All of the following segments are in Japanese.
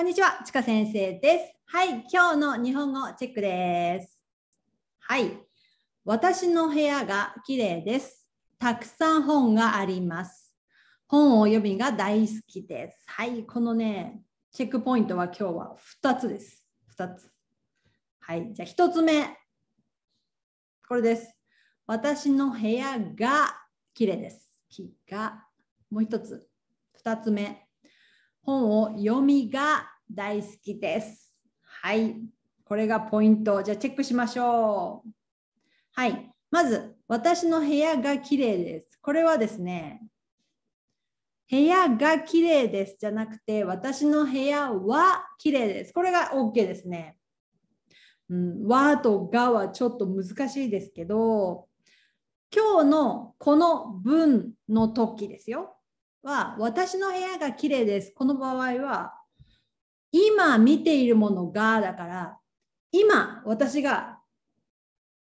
こんにちは、ちか先生です。はい、今日の日本語チェックです。はい、私の部屋が綺麗です。たくさん本があります。本を読みが大好きです。はい、このね、チェックポイントは今日は2つです。2つ。はい、じゃあ1つ目。これです。私の部屋が綺麗です。木が。もう1つ。2つ目。本を読みが大好きです。はい。これがポイント。じゃあチェックしましょう。はい。まず、私の部屋が綺麗です。これはですね、部屋が綺麗ですじゃなくて、私の部屋は綺麗です。これが OK ですね。うん、わとがはちょっと難しいですけど、今日のこの文の時ですよ。は私の部屋が綺麗です。この場合は今見ているものがだから今私が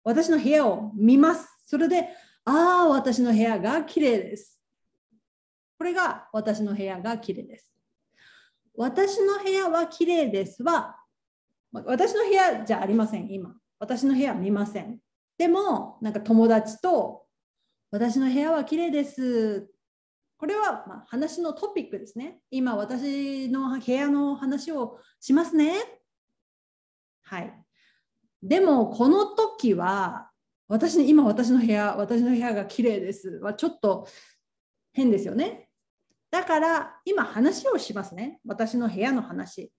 私の部屋を見ます。それでああ私の部屋が綺麗です。これが私の部屋が綺麗です。私の部屋は綺麗ですは私の部屋じゃありません今。私の部屋見ません。でもなんか友達と私の部屋は綺麗ですこれはま話のトピックですね。今私の部屋の話をしますね。はい。でもこの時は私に今私の部屋私の部屋が綺麗ですはちょっと変ですよね。だから今話をしますね。私の部屋の話。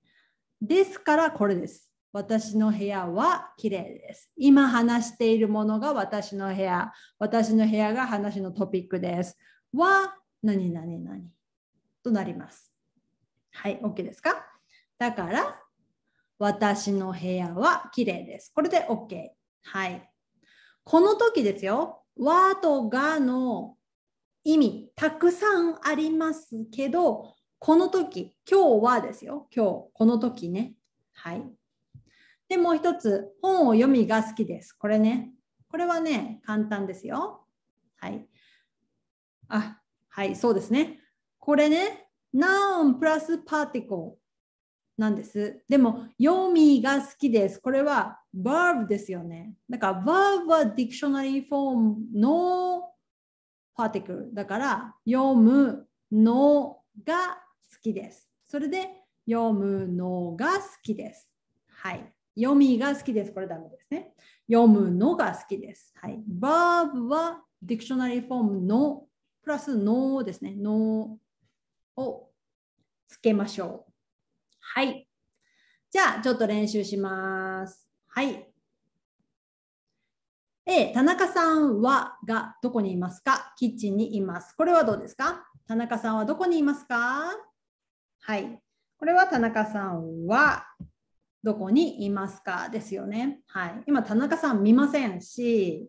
ですからこれです。私の部屋は綺麗です。今話しているものが私の部屋。私の部屋が話のトピックです。は何々何となります。はい、OK ですかだから、私の部屋は綺麗です。これで OK。はい。この時ですよ。和とがの意味たくさんありますけど、この時、今日はですよ。今日、この時ね。はい。で、もう一つ、本を読みが好きです。これね。これはね、簡単ですよ。はい。あ、はい、そうですね。これね、ナウンプラスパーティコなんです。でも、読みが好きです。これはバーブですよね。だから、バーブはディクショナリーフォームのパーティクル。だから、読むのが好きです。それで、読むのが好きです。はい。読みが好きです。これダメですね。読むのが好きです。はい。バーブはディクショナリーフォームのプラスのですね、のをつけましょう。はい。じゃあ、ちょっと練習します。はい。A、田中さんはがどこにいますかキッチンにいます。これはどうですか田中さんはどこにいますかはい。これは田中さんはどこにいますかですよね。はい。今、田中さん見ませんし、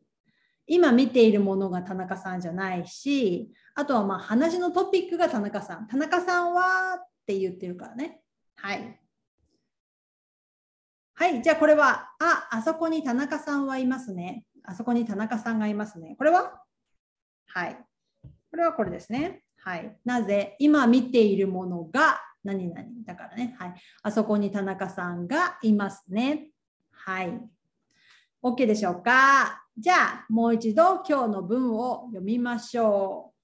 今見ているものが田中さんじゃないしあとはまあ話のトピックが田中さん田中さんはって言ってるからねはいはいじゃあこれはああそこに田中さんはいますねあそこに田中さんがいますねこれははいこれはこれですねはいなぜ今見ているものが何々だからねはいあそこに田中さんがいますねはい OK でしょうかじゃあもう一度今日の文を読みましょう。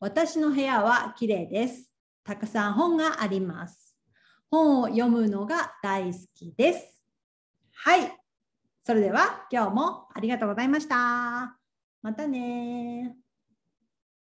私の部屋は綺麗です。たくさん本があります。本を読むのが大好きです。はい。それでは今日もありがとうございました。またね